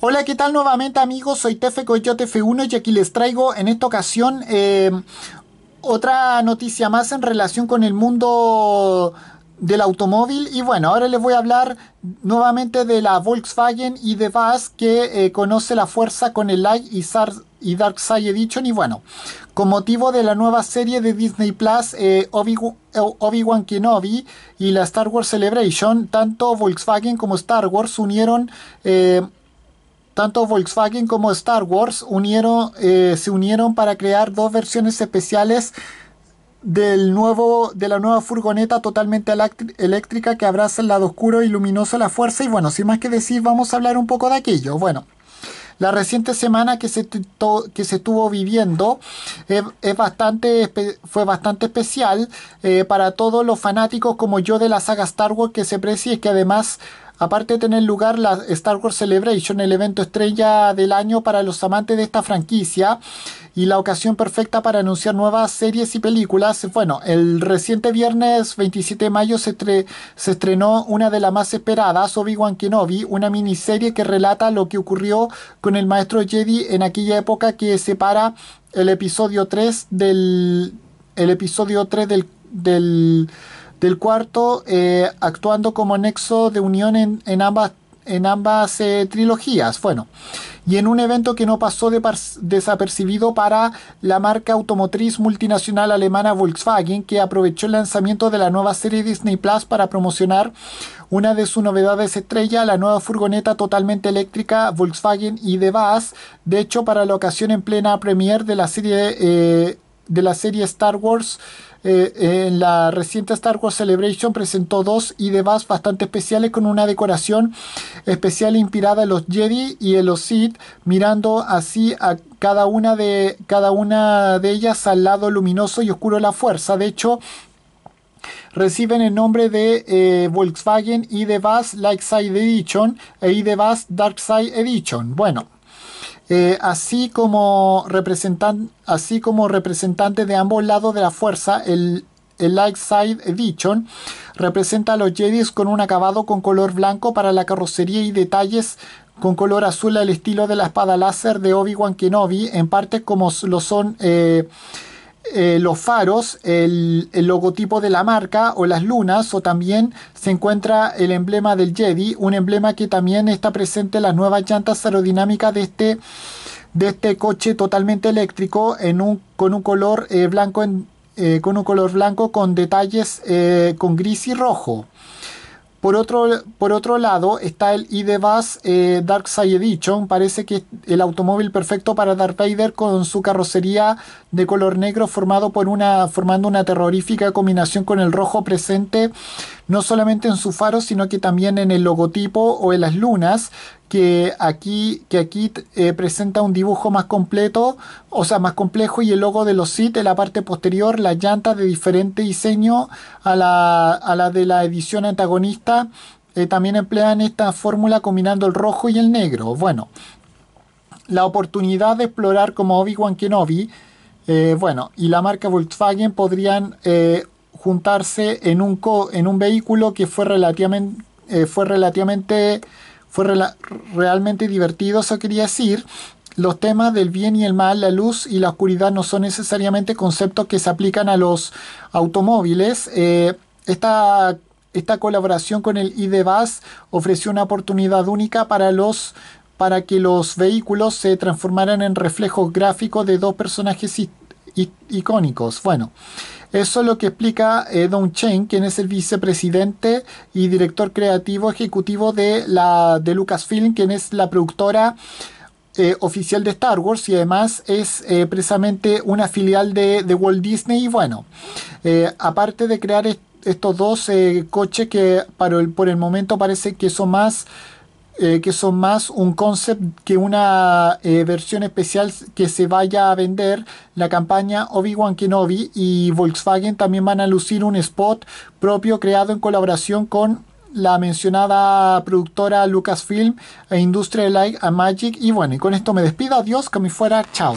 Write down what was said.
Hola, ¿qué tal nuevamente amigos? Soy Tefe Coyote F1 y aquí les traigo en esta ocasión eh, otra noticia más en relación con el mundo del automóvil y bueno, ahora les voy a hablar nuevamente de la Volkswagen y de VAZ, que eh, conoce la fuerza con el Light y, Dark Side Edition y bueno, con motivo de la nueva serie de Disney Plus eh, Obi-Wan Kenobi y la Star Wars Celebration, tanto Volkswagen como Star Wars unieron tanto Volkswagen como Star Wars unieron, eh, se unieron para crear dos versiones especiales del nuevo, de la nueva furgoneta totalmente eléctrica que abraza el lado oscuro y luminoso de la fuerza. Y bueno, sin más que decir, vamos a hablar un poco de aquello. Bueno, la reciente semana que se, que se estuvo viviendo eh, es bastante, fue bastante especial eh, para todos los fanáticos como yo de la saga Star Wars que se precie que además Aparte de tener lugar la Star Wars Celebration, el evento estrella del año para los amantes de esta franquicia y la ocasión perfecta para anunciar nuevas series y películas. Bueno, el reciente viernes 27 de mayo se, se estrenó una de las más esperadas, Obi-Wan Kenobi, una miniserie que relata lo que ocurrió con el maestro Jedi en aquella época que separa el episodio 3 del episodio 3 del del cuarto, eh, actuando como nexo de unión en, ambas, en ambas eh, trilogías. Bueno, y en un evento que no pasó desapercibido para la marca automotriz multinacional alemana Volkswagen, que aprovechó el lanzamiento de la nueva serie Disney Plus para promocionar una de sus novedades estrella, la nueva furgoneta totalmente eléctrica Volkswagen y De hecho, para la ocasión en plena premiere de la serie eh, de la serie Star Wars eh, en la reciente Star Wars Celebration presentó dos IDBAs bastante especiales con una decoración especial inspirada en los Jedi y en los Sith, mirando así a cada una de, cada una de ellas al lado luminoso y oscuro de la fuerza. De hecho, reciben el nombre de eh, Volkswagen ID Light Side Edition e ID Dark Darkside Edition. Bueno. Eh, así, como representan, así como de ambos lados de la fuerza, el, Light Side Edition representa a los Jedi con un acabado con color blanco para la carrocería y detalles con color azul al estilo de la espada láser de Obi-Wan Kenobi, en parte como lo son... Eh, eh, los faros, el, logotipo de la marca o las lunas, o también se encuentra el emblema del Jedi, un emblema que también está presente en las nuevas llantas aerodinámicas de este, este coche totalmente eléctrico con un color eh, blanco eh, con un color blanco con detalles con gris y rojo. Por otro, por otro lado está el e Dark Side Edition. Parece que es el automóvil perfecto para Darth Vader con su carrocería de color negro formado por una, formando una terrorífica combinación con el rojo presente no solamente en su faro, sino que también en el logotipo o en las lunas, que aquí, que aquí eh, presenta un dibujo más completo, o sea, más complejo, y el logo de los SIT en la parte posterior, las llantas de diferente diseño a la, de la edición antagonista, eh, también emplean esta fórmula combinando el rojo y el negro. Bueno, la oportunidad de explorar como Obi-Wan Kenobi, eh, bueno, y la marca Volkswagen podrían juntarse en un, co en un vehículo que fue relativamente, fue relativamente fue realmente divertido, eso quería decir. Los temas del bien y el mal, la luz y la oscuridad no son necesariamente conceptos que se aplican a los automóviles. Eh, esta, colaboración con el IDBAS e ofreció una oportunidad única para los para que los vehículos se transformaran en reflejos gráficos de dos personajes icónicos. Bueno, eso es lo que explica eh, Don Chen, quien es el vicepresidente y director creativo ejecutivo de, la, de Lucasfilm, quien es la productora eh, oficial de Star Wars y además es eh, precisamente una filial de, Walt Disney. Y bueno, aparte de crear estos dos coches que para por el momento parece que son más eh, que son más un concept que una eh, versión especial que se vaya a vender. La campaña Obi-Wan Kenobi y Volkswagen también van a lucir un spot propio creado en colaboración con la mencionada productora Lucasfilm e Industrial Light a Magic. Y bueno, y con esto me despido. Adiós, que me fuera. Chao.